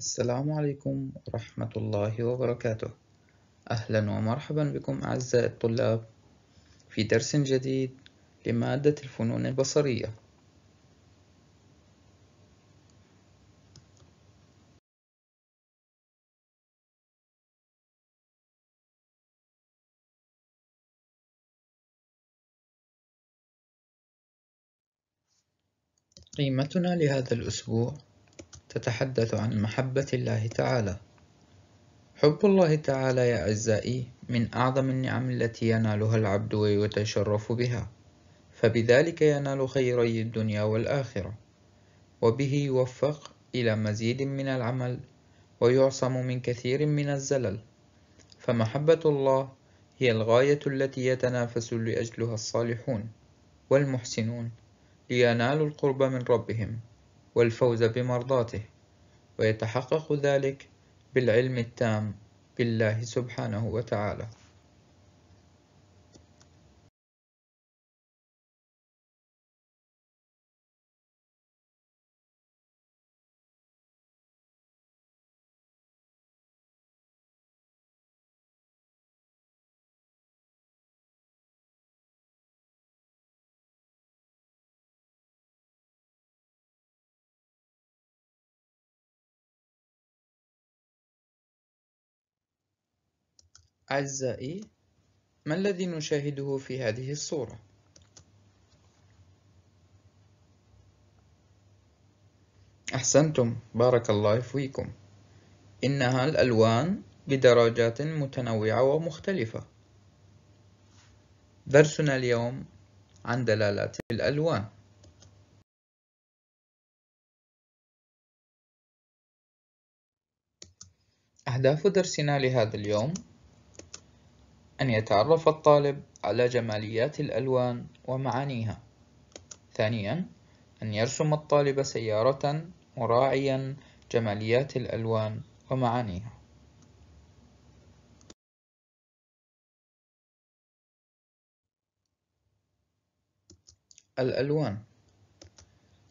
السلام عليكم ورحمة الله وبركاته أهلا ومرحبا بكم أعزائي الطلاب في درس جديد لمادة الفنون البصرية قيمتنا لهذا الأسبوع تتحدث عن محبة الله تعالى حب الله تعالى يا أعزائي من أعظم النعم التي ينالها العبد ويتشرف بها فبذلك ينال خيري الدنيا والآخرة وبه يوفق إلى مزيد من العمل ويعصم من كثير من الزلل فمحبة الله هي الغاية التي يتنافس لأجلها الصالحون والمحسنون لينالوا القرب من ربهم والفوز بمرضاته ويتحقق ذلك بالعلم التام بالله سبحانه وتعالى أعزائي ما الذي نشاهده في هذه الصورة؟ أحسنتم بارك الله فيكم إنها الألوان بدرجات متنوعة ومختلفة درسنا اليوم عن دلالات الألوان أهداف درسنا لهذا اليوم أن يتعرف الطالب على جماليات الألوان ومعانيها ثانيا أن يرسم الطالب سيارة مراعيا جماليات الألوان ومعانيها الألوان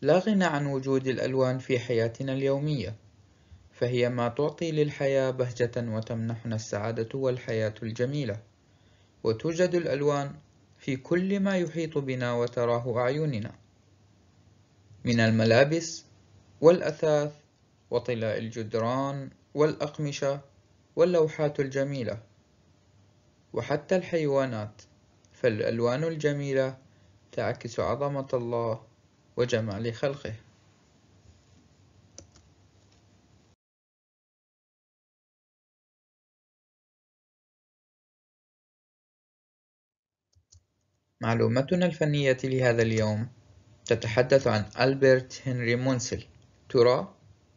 لا غنى عن وجود الألوان في حياتنا اليومية فهي ما تعطي للحياة بهجة وتمنحنا السعادة والحياة الجميلة وتوجد الألوان في كل ما يحيط بنا وتراه أعيننا من الملابس والأثاث وطلاء الجدران والأقمشة واللوحات الجميلة وحتى الحيوانات فالألوان الجميلة تعكس عظمة الله وجمال خلقه معلوماتنا الفنية لهذا اليوم تتحدث عن ألبرت هنري مونسل ترى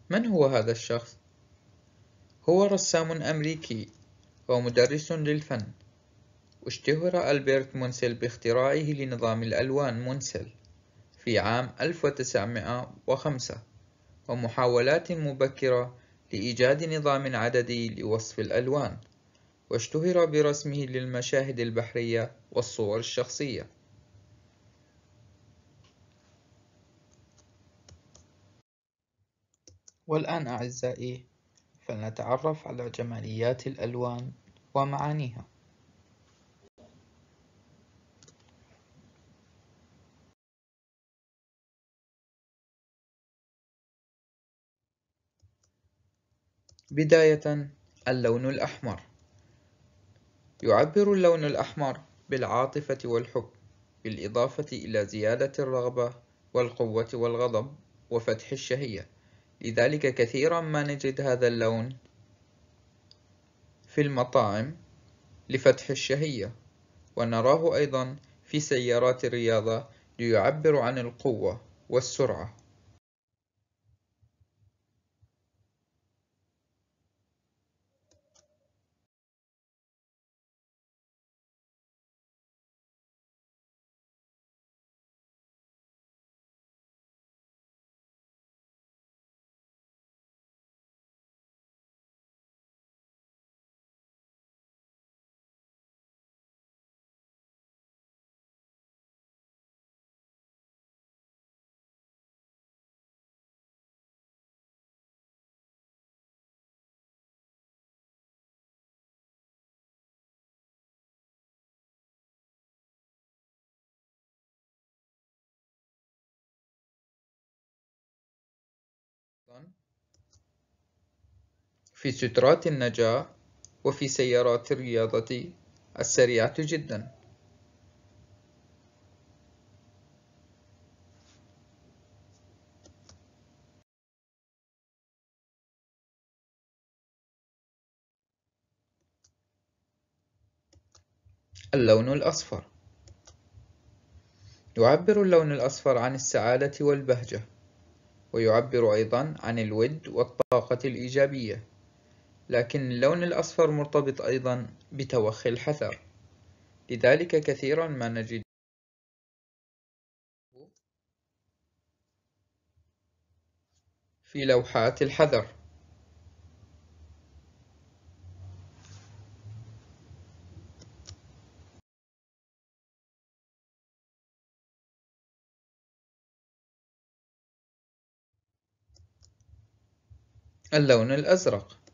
من هو هذا الشخص؟ هو رسام أمريكي ومدرس للفن اشتهر ألبرت مونسل باختراعه لنظام الألوان مونسل في عام 1905 ومحاولات مبكرة لإيجاد نظام عددي لوصف الألوان واشتهر برسمه للمشاهد البحرية والصور الشخصية والآن أعزائي فلنتعرف على جماليات الألوان ومعانيها بداية اللون الأحمر يعبر اللون الأحمر بالعاطفة والحب بالإضافة إلى زيادة الرغبة والقوة والغضب وفتح الشهية لذلك كثيرا ما نجد هذا اللون في المطاعم لفتح الشهية ونراه أيضا في سيارات الرياضة ليعبر عن القوة والسرعة في سترات النجاة وفي سيارات الرياضة السريعة جدا اللون الأصفر يعبر اللون الأصفر عن السعادة والبهجة ويعبر أيضا عن الود والطاقة الإيجابية لكن اللون الأصفر مرتبط أيضا بتوخي الحذر لذلك كثيرا ما نجد في لوحات الحذر اللون الأزرق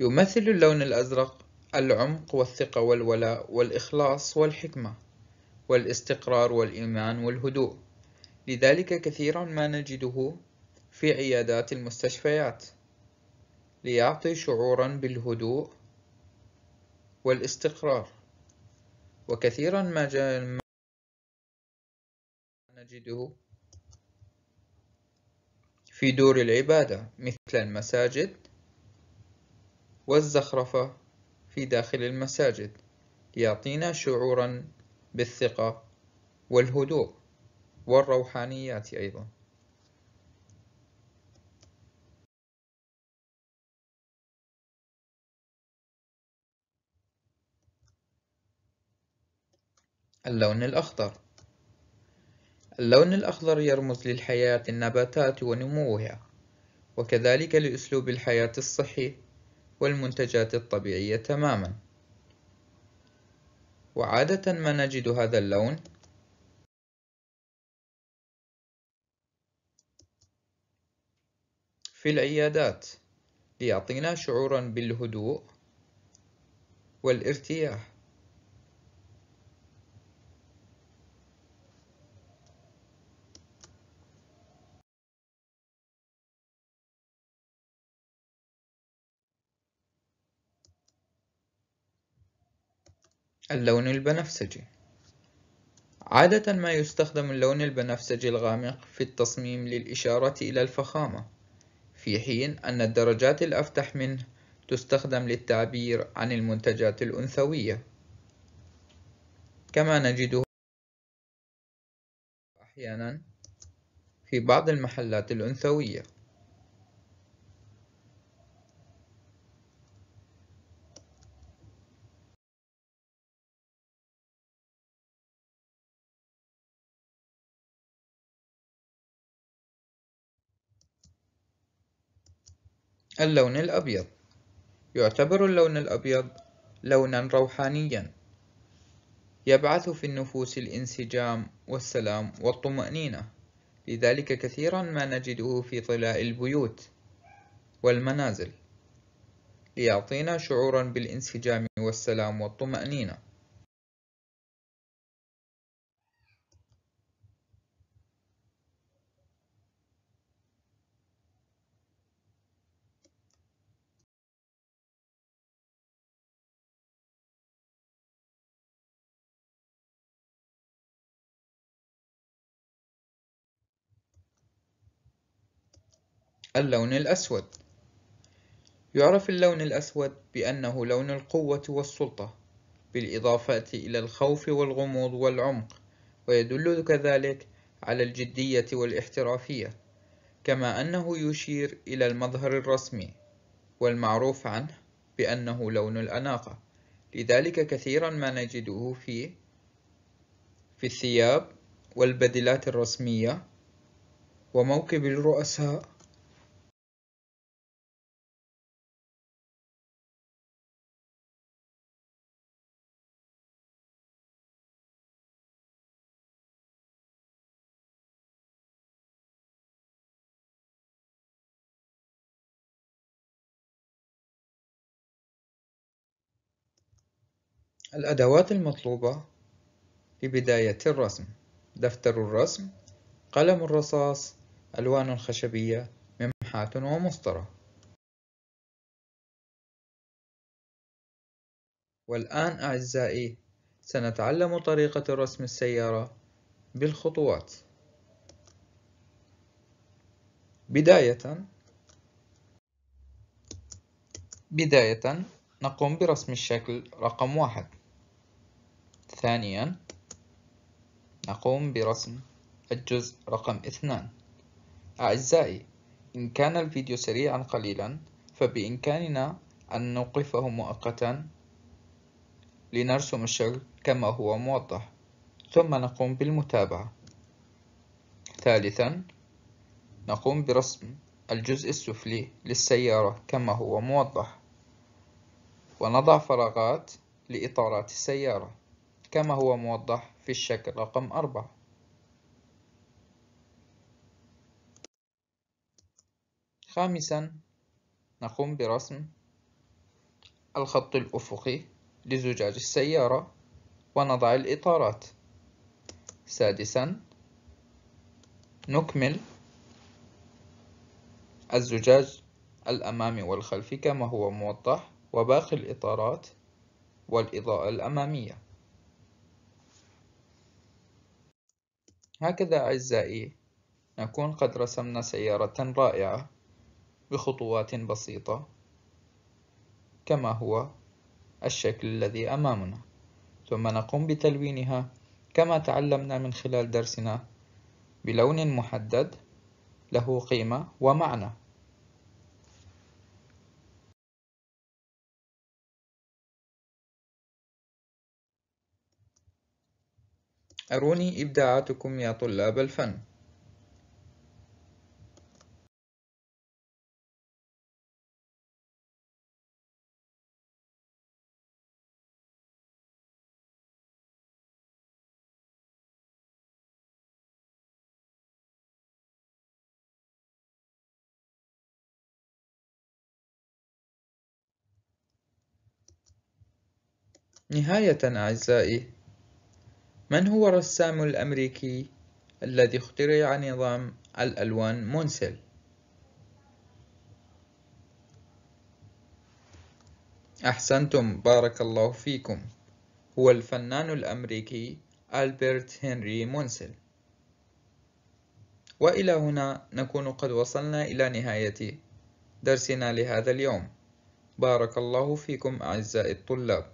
يمثل اللون الأزرق العمق والثقة والولاء والإخلاص والحكمة والاستقرار والإيمان والهدوء لذلك كثيرا ما نجده في عيادات المستشفيات ليعطي شعورا بالهدوء والاستقرار وكثيرا ما جاء نجده في دور العبادة مثل المساجد والزخرفة في داخل المساجد ليعطينا شعورا بالثقة والهدوء والروحانيات أيضا اللون الأخضر اللون الأخضر يرمز للحياة النباتات ونموها وكذلك لأسلوب الحياة الصحي والمنتجات الطبيعية تماما وعادة ما نجد هذا اللون في العيادات ليعطينا شعورا بالهدوء والارتياح اللون البنفسجي عادة ما يستخدم اللون البنفسجي الغامق في التصميم للإشارة إلى الفخامة في حين أن الدرجات الأفتح منه تستخدم للتعبير عن المنتجات الأنثوية كما نجده أحيانا في بعض المحلات الأنثوية اللون الأبيض يعتبر اللون الأبيض لونًا روحانيًا يبعث في النفوس الانسجام والسلام والطمأنينة لذلك كثيرًا ما نجده في طلاء البيوت والمنازل ليعطينا شعورًا بالانسجام والسلام والطمأنينة اللون الأسود يعرف اللون الأسود بأنه لون القوة والسلطة بالإضافة إلى الخوف والغموض والعمق ويدل كذلك على الجدية والاحترافية كما أنه يشير إلى المظهر الرسمي والمعروف عنه بأنه لون الأناقة لذلك كثيرا ما نجده في في الثياب والبدلات الرسمية وموكب الرؤساء الأدوات المطلوبة لبداية الرسم دفتر الرسم قلم الرصاص ألوان خشبية ممحات ومسطرة والآن أعزائي سنتعلم طريقة رسم السيارة بالخطوات بداية بداية نقوم برسم الشكل رقم واحد ثانيا نقوم برسم الجزء رقم اثنان أعزائي إن كان الفيديو سريعا قليلا فبإمكاننا أن نوقفه مؤقتا لنرسم الشكل كما هو موضح ثم نقوم بالمتابعة ثالثا نقوم برسم الجزء السفلي للسيارة كما هو موضح ونضع فراغات لإطارات السيارة كما هو موضح في الشكل رقم أربعة خامسا نقوم برسم الخط الأفقي لزجاج السيارة ونضع الإطارات سادسا نكمل الزجاج الأمامي والخلفي كما هو موضح وباقي الإطارات والإضاءة الأمامية هكذا أعزائي نكون قد رسمنا سيارة رائعة بخطوات بسيطة كما هو الشكل الذي أمامنا ثم نقوم بتلوينها كما تعلمنا من خلال درسنا بلون محدد له قيمة ومعنى أروني إبداعاتكم يا طلاب الفن نهاية أعزائي من هو الرسام الأمريكي الذي اخترع نظام الألوان مونسل؟ أحسنتم بارك الله فيكم هو الفنان الأمريكي ألبرت هنري مونسل وإلى هنا نكون قد وصلنا إلى نهاية درسنا لهذا اليوم بارك الله فيكم أعزائي الطلاب